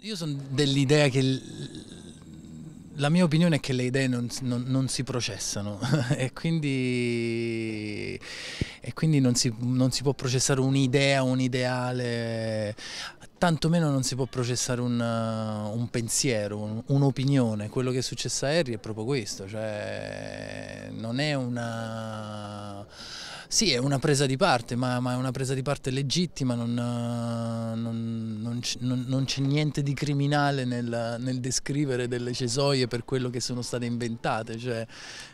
Io sono dell'idea che la mia opinione è che le idee non, non, non si processano e quindi, e quindi non, si, non, si, può processare un'idea, un ideale, tantomeno non si può processare un, un pensiero, un'opinione. Quello che è successo a Harry è proprio questo, cioè non è una sì, è una presa di parte, ma, ma è una presa di parte legittima, non, non, non, non c'è niente di criminale nel, nel, descrivere delle cesoie per quello che sono state inventate, cioè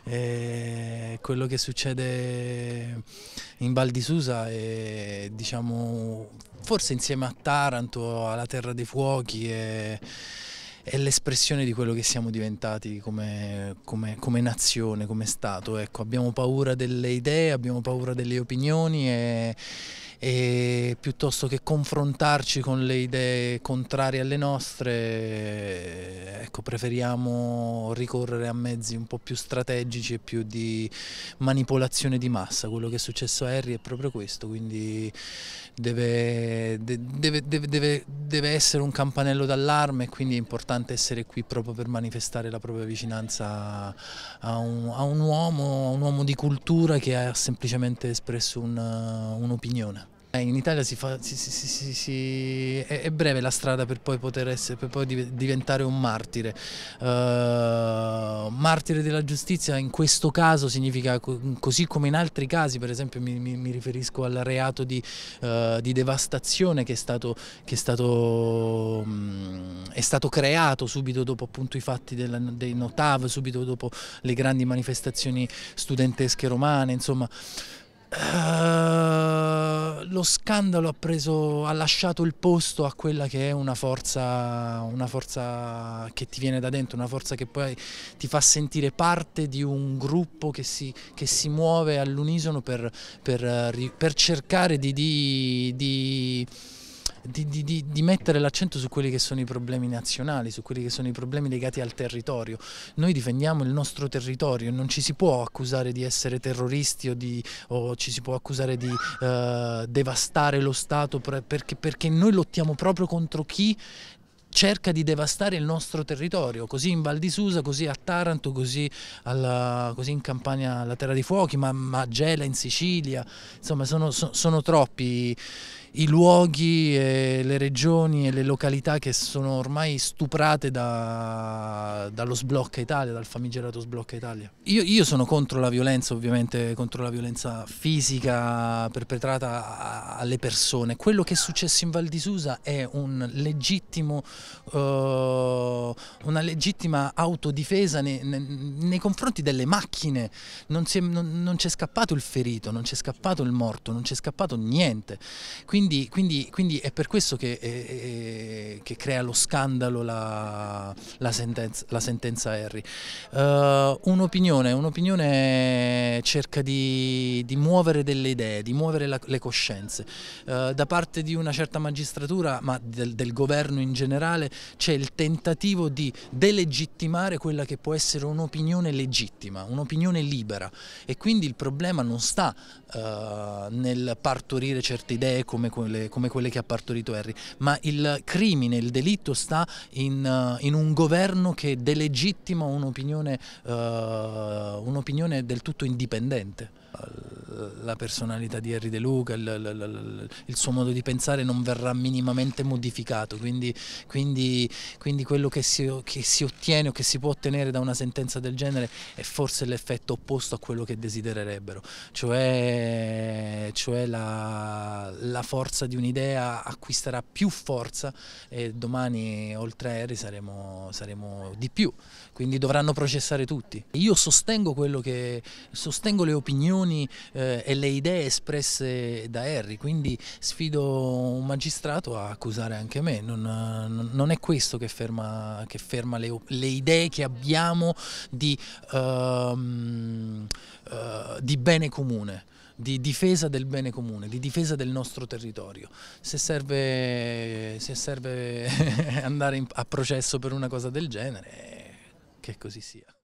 eh, quello che succede in Val di Susa è diciamo, forse insieme a Taranto, alla Terra dei Fuochi. È, è l'espressione di quello che siamo diventati come, come, come nazione, come Stato. Ecco, abbiamo paura delle idee, abbiamo paura delle opinioni e e piuttosto che confrontarci con le idee contrarie alle nostre, ecco, preferiamo ricorrere a mezzi un po' più strategici e più di manipolazione di massa. Quello che è successo a Harry è proprio questo, quindi deve, deve, deve, deve essere un campanello d'allarme e quindi è importante essere qui proprio per manifestare la propria vicinanza a un, a un uomo, a un uomo di cultura che ha semplicemente espresso un'opinione. Eh, in Italia si fa, si, si, si, è, breve la strada per poi, poter essere, per poi diventare un martire. Uh, martire della giustizia in questo caso significa, così come in altri casi, per esempio mi, mi, mi riferisco al reato di, uh, di devastazione che, è stato, che è, stato, um, è stato, creato subito dopo appunto, i fatti della, dei Notav, subito dopo le grandi manifestazioni studentesche romane, insomma eh, lo scandalo ha, preso, ha, lasciato il posto a quella che è una forza, una forza, che ti viene da dentro, una forza che poi ti fa sentire parte di un gruppo che si, che si muove all'unisono per, per, eh, per, cercare di, di, di di, di, di, mettere l'accento su quelli che sono i problemi nazionali, su quelli che sono i problemi legati al territorio. Noi difendiamo il nostro territorio, non ci si può accusare di essere terroristi o, di, o ci si può accusare di eh, devastare lo Stato perché, perché noi lottiamo proprio contro chi cerca di devastare il nostro territorio, così in Val di Susa, così a Taranto, così, alla, così in Campania alla Terra dei Fuochi, ma, ma Gela in Sicilia, insomma sono, sono, sono troppi i luoghi, le regioni e le località che sono ormai stuprate da, dallo sblocca Italia, dal famigerato sblocca Italia. Io, io, sono contro la violenza, ovviamente, contro la violenza fisica perpetrata alle persone. Quello che è successo in Val di Susa è un legittimo, uh, una legittima autodifesa nei, nei, nei, confronti delle macchine. Non c'è scappato il ferito, non c'è scappato il morto, non c'è scappato niente. Quindi quindi, quindi, quindi, è per questo che, eh, eh che crea lo scandalo la, la, sentenza, la sentenza, Harry. Uh, un'opinione, un'opinione cerca di, di, muovere delle idee, di muovere la, le coscienze. Uh, da parte di una certa magistratura, ma del, del governo in generale, c'è il tentativo di delegittimare quella che può essere un'opinione legittima, un'opinione libera. E quindi il problema non sta uh, nel partorire certe idee come come quelle, come quelle che ha partorito Harry, ma il crimine, il delitto sta in, eh, in un governo che delegittima un'opinione, uh, eh, un del tutto indipendente la personalità di Harry De Luca, il, il, il, suo modo di pensare non verrà minimamente modificato, quindi, quindi, quindi quello che si, che si, ottiene o che si può ottenere da una sentenza del genere è forse l'effetto opposto a quello che desidererebbero, cioè, cioè la, la, forza di un'idea acquisterà più forza e domani oltre a Harry saremo, saremo di più, quindi dovranno processare tutti. Io sostengo, che, sostengo le opinioni opinioni eh, e le idee espresse da Harry, quindi sfido un magistrato a accusare anche me, non, non è questo che ferma, che ferma le, le, idee che abbiamo di, um, uh, di bene comune di difesa del bene comune, di difesa del nostro territorio. Se serve, se serve andare a processo per una cosa del genere, che così sia.